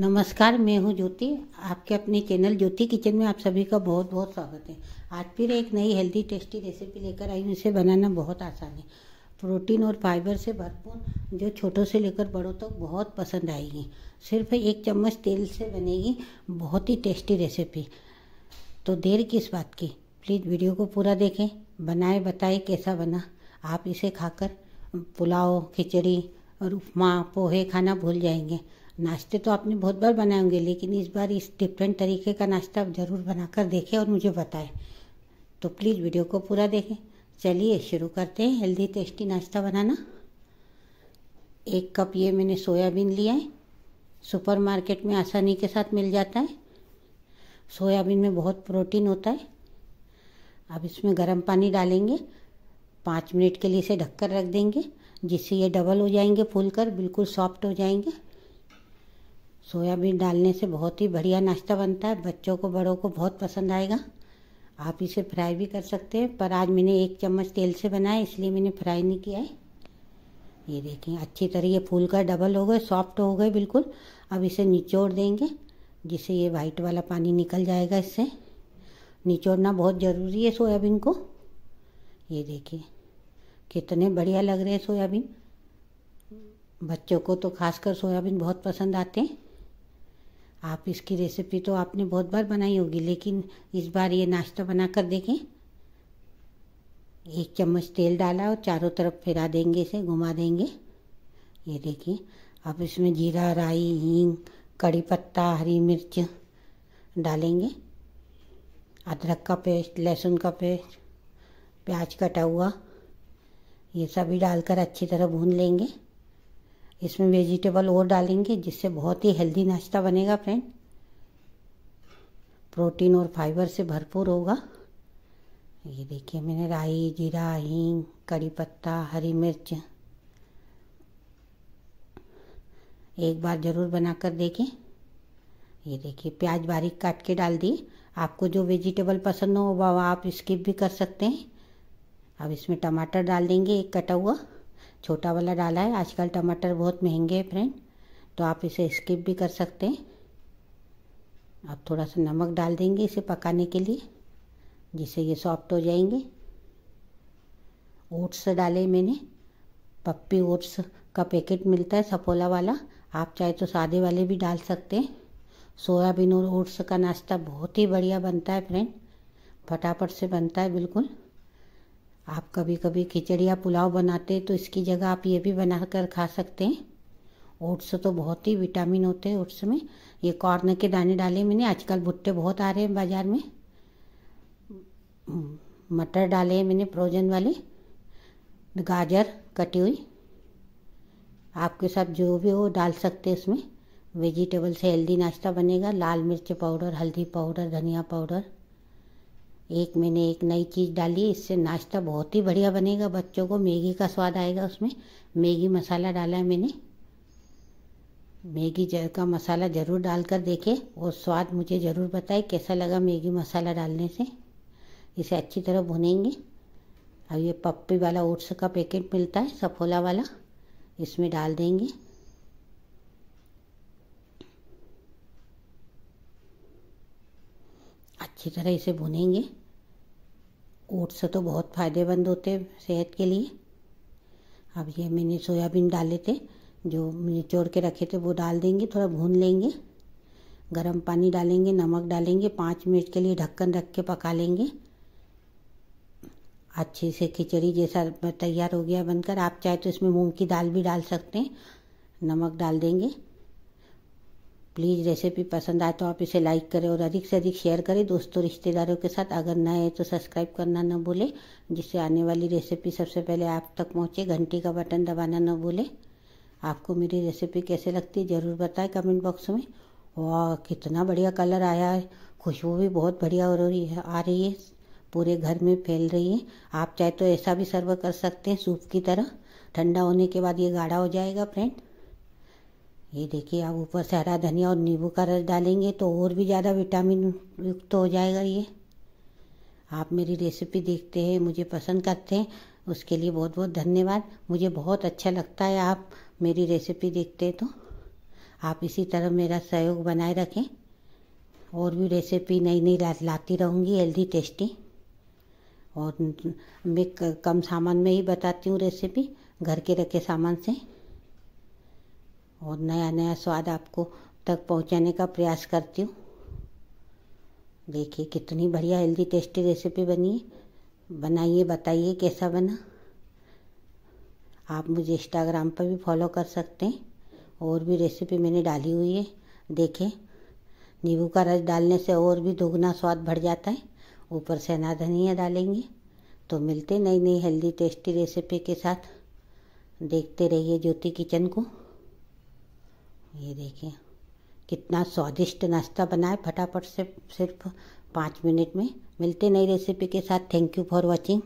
नमस्कार मैं हूं ज्योति आपके अपने चैनल ज्योति किचन में आप सभी का बहुत बहुत स्वागत है आज फिर एक नई हेल्दी टेस्टी रेसिपी लेकर आई हूं इसे बनाना बहुत आसान है प्रोटीन और फाइबर से भरपूर जो छोटों से लेकर बड़ों तक तो बहुत पसंद आएगी सिर्फ एक चम्मच तेल से बनेगी बहुत ही टेस्टी रेसिपी तो देर किस बात की प्लीज़ वीडियो को पूरा देखें बनाए बताए कैसा बना आप इसे खाकर पुलाव खिचड़ी और उपमा पोहे खाना भूल जाएंगे नाश्ते तो आपने बहुत बार बनाए होंगे लेकिन इस बार इस डिफरेंट तरीके का नाश्ता आप ज़रूर बनाकर देखें और मुझे बताएं तो प्लीज़ वीडियो को पूरा देखें चलिए शुरू करते हैं हेल्दी टेस्टी नाश्ता बनाना एक कप ये मैंने सोयाबीन लिया है सुपर मार्केट में आसानी के साथ मिल जाता है सोयाबीन में बहुत प्रोटीन होता है अब इसमें गर्म पानी डालेंगे पाँच मिनट के लिए इसे ढककर रख देंगे जिससे ये डबल हो जाएंगे फूल कर बिल्कुल सॉफ्ट हो जाएंगे सोयाबीन डालने से बहुत ही बढ़िया नाश्ता बनता है बच्चों को बड़ों को बहुत पसंद आएगा आप इसे फ्राई भी कर सकते हैं पर आज मैंने एक चम्मच तेल से बनाया इसलिए मैंने फ्राई नहीं किया है ये देखें अच्छी तरह ये फूल का डबल हो गए सॉफ्ट हो गए बिल्कुल अब इसे निचोड़ देंगे जिससे ये वाइट वाला पानी निकल जाएगा इससे निचोड़ना बहुत ज़रूरी है सोयाबीन को ये देखिए कितने बढ़िया लग रहे हैं सोयाबीन बच्चों को तो खासकर सोयाबीन बहुत पसंद आते हैं आप इसकी रेसिपी तो आपने बहुत बार बनाई होगी लेकिन इस बार ये नाश्ता बना कर देखें एक चम्मच तेल डाला और चारों तरफ फिरा देंगे इसे घुमा देंगे ये देखिए अब इसमें जीरा राई हींग कड़ी पत्ता हरी मिर्च डालेंगे अदरक का पेस्ट लहसुन का पेस्ट प्याज कटा हुआ ये सभी डालकर अच्छी तरह भून लेंगे इसमें वेजिटेबल और डालेंगे जिससे बहुत ही हेल्दी नाश्ता बनेगा फ्रेंड प्रोटीन और फाइबर से भरपूर होगा ये देखिए मैंने राई जीरा हींग कड़ी पत्ता हरी मिर्च एक बार ज़रूर बनाकर देखें ये देखिए प्याज बारीक काट के डाल दिए आपको जो वेजिटेबल पसंद हो वह आप स्किप भी कर सकते हैं अब इसमें टमाटर डाल देंगे एक कटा हुआ छोटा वाला डाला है आजकल टमाटर बहुत महंगे हैं फ्रेंड तो आप इसे स्किप भी कर सकते हैं आप थोड़ा सा नमक डाल देंगे इसे पकाने के लिए जिससे ये सॉफ्ट हो जाएंगे ओट्स डाले मैंने पप्पी ओट्स का पैकेट मिलता है सफोला वाला आप चाहे तो सादे वाले भी डाल सकते हैं सोयाबीन और ओट्स का नाश्ता बहुत ही बढ़िया बनता है फ्रेंड फटाफट से बनता है बिल्कुल आप कभी कभी खिचड़ी या पुलाव बनाते तो इसकी जगह आप ये भी बना कर खा सकते हैं ओट्स तो बहुत ही विटामिन होते हैं ओट्स में ये कॉर्न के दाने डाले मैंने आजकल भुट्टे बहुत आ रहे हैं बाज़ार में हम्म, मटर डाले हैं मैंने फ्रोजन वाले गाजर कटी हुई आपके साथ जो भी हो डाल सकते हैं उसमें वेजिटेबल से हेल्दी नाश्ता बनेगा लाल मिर्च पाउडर हल्दी पाउडर धनिया पाउडर एक मैंने एक नई चीज़ डाली इससे नाश्ता बहुत ही बढ़िया बनेगा बच्चों को मैगी का स्वाद आएगा उसमें मैगी मसाला डाला है मैंने मैगी का मसाला ज़रूर डालकर देखें और स्वाद मुझे ज़रूर बताए कैसा लगा मैगी मसाला डालने से इसे अच्छी तरह भुनेंगे अब ये पप्पी वाला ओट्स का पैकेट मिलता है सफोला वाला इसमें डाल देंगे अच्छी तरह इसे भुनेंगे ओट्स तो बहुत फ़ायदेमंद होते हैं सेहत के लिए अब ये मैंने सोयाबीन डाले थे जो निचोड़ के रखे थे वो डाल देंगे थोड़ा भून लेंगे गरम पानी डालेंगे नमक डालेंगे पाँच मिनट के लिए ढक्कन रख के पका लेंगे अच्छे से खिचड़ी जैसा तैयार हो गया बनकर आप चाहे तो इसमें मूंग की दाल भी डाल सकते हैं नमक डाल देंगे प्लीज़ रेसिपी पसंद आए तो आप इसे लाइक करें और अधिक से अधिक शेयर करें दोस्तों रिश्तेदारों के साथ अगर नए तो सब्सक्राइब करना न भूलें जिससे आने वाली रेसिपी सबसे पहले आप तक पहुँचे घंटी का बटन दबाना न भूलें आपको मेरी रेसिपी कैसे लगती है ज़रूर बताएं कमेंट बॉक्स में वाह कितना बढ़िया कलर आया है खुशबू भी बहुत बढ़िया हो रही है आ रही है पूरे घर में फैल रही है आप चाहे तो ऐसा भी सर्व कर सकते हैं सूप की तरह ठंडा होने के बाद ये गाढ़ा हो जाएगा फ्रेंड ये देखिए आप ऊपर से हरा धनिया और नींबू का रस डालेंगे तो और भी ज़्यादा विटामिन युक्त तो हो जाएगा ये आप मेरी रेसिपी देखते हैं मुझे पसंद करते हैं उसके लिए बहुत बहुत धन्यवाद मुझे बहुत अच्छा लगता है आप मेरी रेसिपी देखते हैं तो आप इसी तरह मेरा सहयोग बनाए रखें और भी रेसिपी नई नई ला, लाती रहूँगी हेल्दी टेस्टी और मैं कम सामान में ही बताती हूँ रेसिपी घर के रखे सामान से और नया नया स्वाद आपको तक पहुंचाने का प्रयास करती हूँ देखिए कितनी बढ़िया हेल्दी टेस्टी रेसिपी बनी है बनाइए बताइए कैसा बना आप मुझे इंस्टाग्राम पर भी फॉलो कर सकते हैं और भी रेसिपी मैंने डाली हुई है देखें नींबू का रस डालने से और भी दोगुना स्वाद बढ़ जाता है ऊपर से अना धनिया डालेंगे तो मिलते नई नई हेल्दी टेस्टी रेसिपी के साथ देखते रहिए ज्योति किचन को ये देखिए कितना स्वादिष्ट नाश्ता बनाए फटाफट से सिर्फ पाँच मिनट में मिलते नई रेसिपी के साथ थैंक यू फॉर वॉचिंग